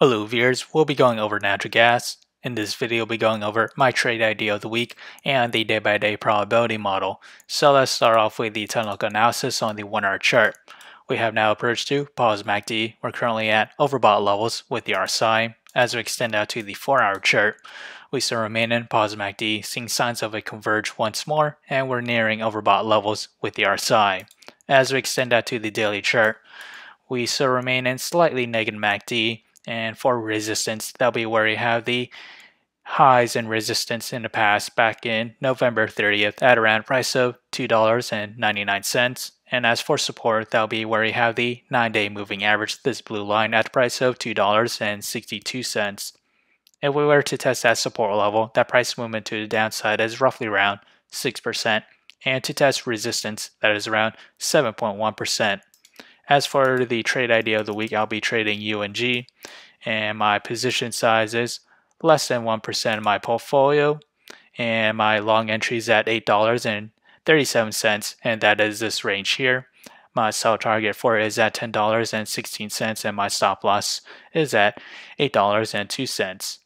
Hello viewers, we'll be going over natural gas. In this video, we'll be going over my trade idea of the week and the day-by-day -day probability model. So let's start off with the technical analysis on the 1-hour chart. We have now approached to pause MACD. We're currently at overbought levels with the RSI. As we extend out to the 4-hour chart, we still remain in pause MACD, seeing signs of a converge once more, and we're nearing overbought levels with the RSI. As we extend out to the daily chart, we still remain in slightly negative MACD, and for resistance, that'll be where we have the highs and resistance in the past back in November 30th at around price of $2.99. And as for support, that'll be where we have the 9-day moving average, this blue line at price of $2.62. If we were to test that support level, that price movement to the downside is roughly around 6%, and to test resistance, that is around 7.1%. As for the trade idea of the week, I'll be trading UNG, and my position size is less than 1% of my portfolio, and my long entry is at $8.37, and that is this range here. My sell target for it is at $10.16, and my stop loss is at $8.02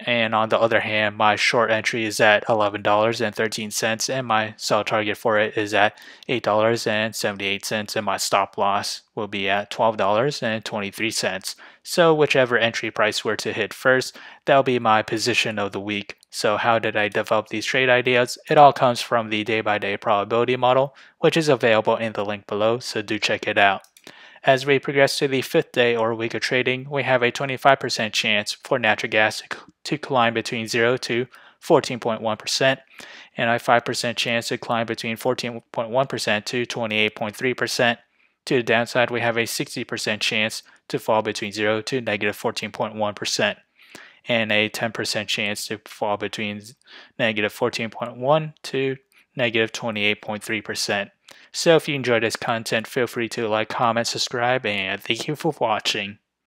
and on the other hand, my short entry is at $11.13 and my sell target for it is at $8.78 and my stop loss will be at $12.23. So whichever entry price were to hit first, that'll be my position of the week. So how did I develop these trade ideas? It all comes from the day-by-day -day probability model, which is available in the link below, so do check it out. As we progress to the fifth day or week of trading, we have a 25% chance for natural gas to climb between 0 to 14.1%, and a 5% chance to climb between 14.1% to 28.3%. To the downside, we have a 60% chance to fall between 0 to negative 14.1%, and a 10% chance to fall between negative 14.1 to negative 28.3%. So if you enjoyed this content, feel free to like, comment, subscribe, and thank you for watching.